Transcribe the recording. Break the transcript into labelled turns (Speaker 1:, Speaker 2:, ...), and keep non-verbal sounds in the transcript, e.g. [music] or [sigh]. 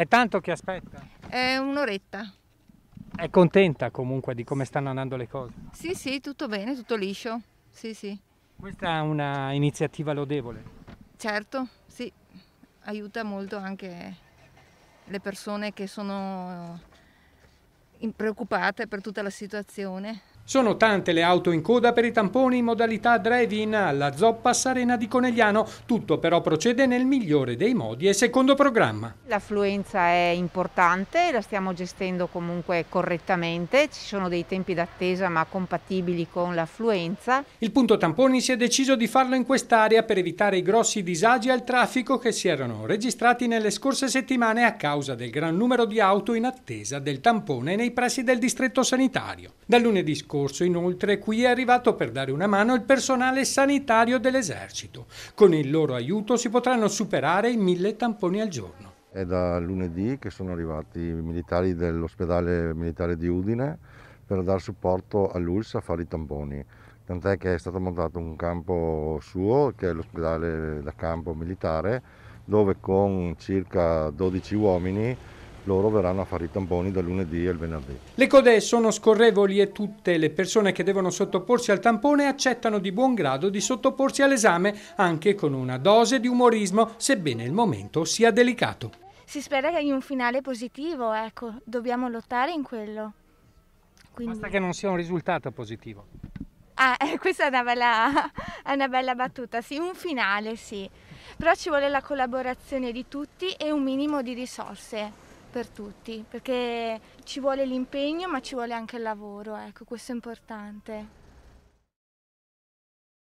Speaker 1: È tanto che aspetta?
Speaker 2: È un'oretta.
Speaker 1: È contenta comunque di come stanno andando le cose?
Speaker 2: Sì, sì, tutto bene, tutto liscio. Sì, sì.
Speaker 1: Questa è una iniziativa lodevole.
Speaker 2: Certo, sì. Aiuta molto anche le persone che sono eh, preoccupate per tutta la situazione
Speaker 1: sono tante le auto in coda per i tamponi in modalità drive-in alla Zoppa Sarena di Conegliano, tutto però procede nel migliore dei modi e secondo programma.
Speaker 2: L'affluenza è importante, la stiamo gestendo comunque correttamente, ci sono dei tempi d'attesa ma compatibili con l'affluenza.
Speaker 1: Il punto tamponi si è deciso di farlo in quest'area per evitare i grossi disagi al traffico che si erano registrati nelle scorse settimane a causa del gran numero di auto in attesa del tampone nei pressi del distretto sanitario. Da lunedì scorso scorso, inoltre, qui è arrivato per dare una mano il personale sanitario dell'esercito. Con il loro aiuto si potranno superare i mille tamponi al giorno.
Speaker 3: È da lunedì che sono arrivati i militari dell'ospedale militare di Udine per dar supporto all'ULS a fare i tamponi. Tant'è che è stato montato un campo suo, che è l'ospedale da campo militare, dove con circa 12 uomini loro verranno a fare i tamponi dal lunedì al venerdì.
Speaker 1: Le code sono scorrevoli e tutte le persone che devono sottoporsi al tampone accettano di buon grado di sottoporsi all'esame anche con una dose di umorismo, sebbene il momento sia delicato.
Speaker 4: Si spera che in un finale positivo, ecco, dobbiamo lottare in quello. Quindi... Basta che
Speaker 1: non sia un risultato positivo.
Speaker 4: Ah, eh, questa è una, bella, [laughs] è una bella battuta, sì, un finale sì, però ci vuole la collaborazione di tutti e un minimo di risorse per tutti, perché ci vuole l'impegno ma ci vuole anche il lavoro, ecco, questo è importante.